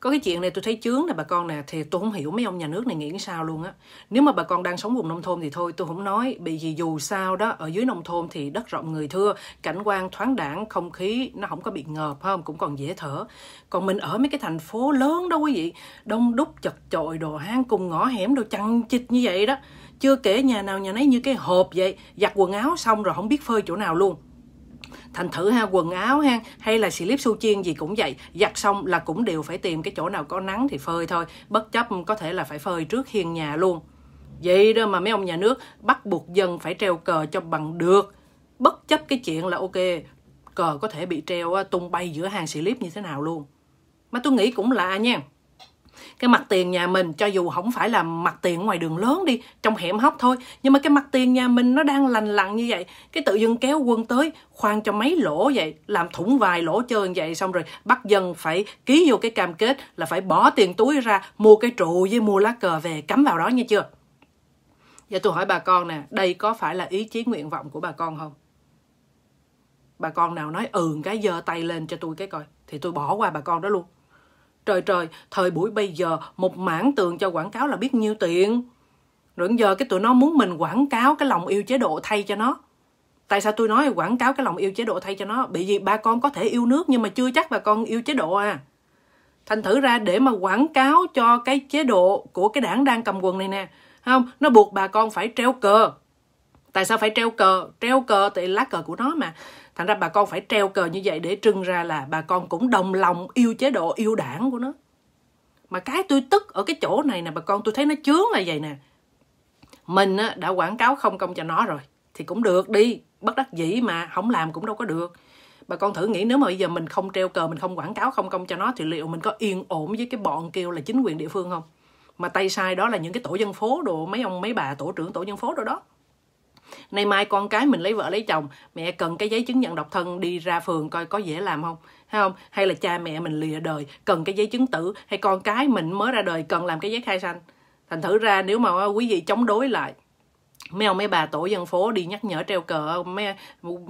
có cái chuyện này tôi thấy chướng nè bà con nè thì tôi không hiểu mấy ông nhà nước này nghĩ sao luôn á nếu mà bà con đang sống vùng nông thôn thì thôi tôi không nói Bởi vì dù sao đó ở dưới nông thôn thì đất rộng người thưa cảnh quan thoáng đẳng không khí nó không có bị ngợp không cũng còn dễ thở còn mình ở mấy cái thành phố lớn đó quý vị đông đúc chật chội đồ hang cùng ngõ hẻm đồ chằng chịt như vậy đó chưa kể nhà nào nhà nấy như cái hộp vậy giặt quần áo xong rồi không biết phơi chỗ nào luôn thành thử ha quần áo ha hay là slip su chiên gì cũng vậy giặt xong là cũng đều phải tìm cái chỗ nào có nắng thì phơi thôi bất chấp có thể là phải phơi trước hiên nhà luôn vậy đó mà mấy ông nhà nước bắt buộc dân phải treo cờ cho bằng được bất chấp cái chuyện là ok cờ có thể bị treo tung bay giữa hàng xì slip như thế nào luôn mà tôi nghĩ cũng lạ nha cái mặt tiền nhà mình cho dù không phải là mặt tiền ngoài đường lớn đi trong hẻm hóc thôi nhưng mà cái mặt tiền nhà mình nó đang lành lặn như vậy cái tự dưng kéo quân tới khoan cho mấy lỗ vậy làm thủng vài lỗ trơn vậy xong rồi bắt dân phải ký vô cái cam kết là phải bỏ tiền túi ra mua cái trụ với mua lá cờ về cắm vào đó nghe chưa Giờ dạ, tôi hỏi bà con nè, đây có phải là ý chí nguyện vọng của bà con không? Bà con nào nói ừ cái giơ tay lên cho tôi cái coi thì tôi bỏ qua bà con đó luôn. Trời trời, thời buổi bây giờ một mảng tường cho quảng cáo là biết nhiêu tiền. Rồi giờ cái tụi nó muốn mình quảng cáo cái lòng yêu chế độ thay cho nó. Tại sao tôi nói quảng cáo cái lòng yêu chế độ thay cho nó? Bởi vì ba con có thể yêu nước nhưng mà chưa chắc bà con yêu chế độ à. Thành thử ra để mà quảng cáo cho cái chế độ của cái đảng đang cầm quần này nè. Không, nó buộc bà con phải treo cờ, tại sao phải treo cờ treo cờ thì lá cờ của nó mà thành ra bà con phải treo cờ như vậy để trưng ra là bà con cũng đồng lòng yêu chế độ yêu đảng của nó mà cái tôi tức ở cái chỗ này nè bà con tôi thấy nó chướng là vậy nè mình đã quảng cáo không công cho nó rồi thì cũng được đi bất đắc dĩ mà không làm cũng đâu có được bà con thử nghĩ nếu mà bây giờ mình không treo cờ mình không quảng cáo không công cho nó thì liệu mình có yên ổn với cái bọn kêu là chính quyền địa phương không mà tay sai đó là những cái tổ dân phố đồ mấy ông mấy bà tổ trưởng tổ dân phố đồ đó nay mai con cái mình lấy vợ lấy chồng mẹ cần cái giấy chứng nhận độc thân đi ra phường coi có dễ làm không hay không hay là cha mẹ mình lìa đời cần cái giấy chứng tử hay con cái mình mới ra đời cần làm cái giấy khai sinh thành thử ra nếu mà quý vị chống đối lại mấy ông mấy bà tổ dân phố đi nhắc nhở treo cờ mấy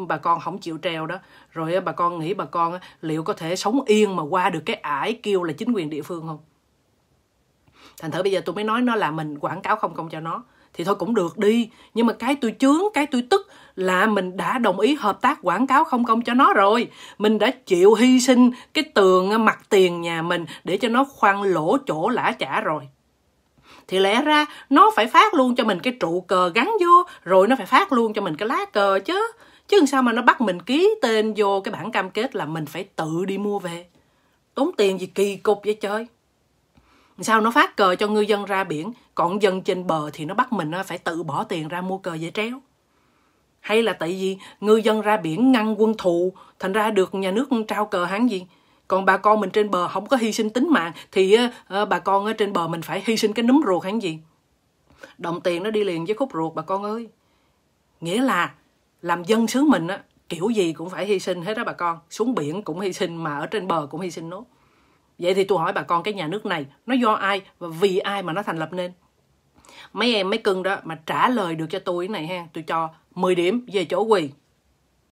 bà con không chịu treo đó rồi bà con nghĩ bà con liệu có thể sống yên mà qua được cái ải kêu là chính quyền địa phương không thành thử bây giờ tôi mới nói nó là mình quảng cáo không công cho nó thì thôi cũng được đi nhưng mà cái tôi chướng cái tôi tức là mình đã đồng ý hợp tác quảng cáo không công cho nó rồi mình đã chịu hy sinh cái tường à, mặt tiền nhà mình để cho nó khoan lỗ chỗ lã chả rồi thì lẽ ra nó phải phát luôn cho mình cái trụ cờ gắn vô rồi nó phải phát luôn cho mình cái lá cờ chứ chứ làm sao mà nó bắt mình ký tên vô cái bản cam kết là mình phải tự đi mua về tốn tiền gì kỳ cục vậy chơi sao nó phát cờ cho ngư dân ra biển còn dân trên bờ thì nó bắt mình phải tự bỏ tiền ra mua cờ dễ tréo hay là tại vì ngư dân ra biển ngăn quân thù thành ra được nhà nước trao cờ hắn gì còn bà con mình trên bờ không có hy sinh tính mạng thì ờ, ờ, bà con ở trên bờ mình phải hy sinh cái núm ruột hắn gì đồng tiền nó đi liền với khúc ruột bà con ơi nghĩa là làm dân xứ mình á kiểu gì cũng phải hy sinh hết đó bà con xuống biển cũng hy sinh mà ở trên bờ cũng hy sinh nốt Vậy thì tôi hỏi bà con cái nhà nước này nó do ai và vì ai mà nó thành lập nên? Mấy em mấy cưng đó mà trả lời được cho tôi cái này ha, tôi cho 10 điểm về chỗ quỳ.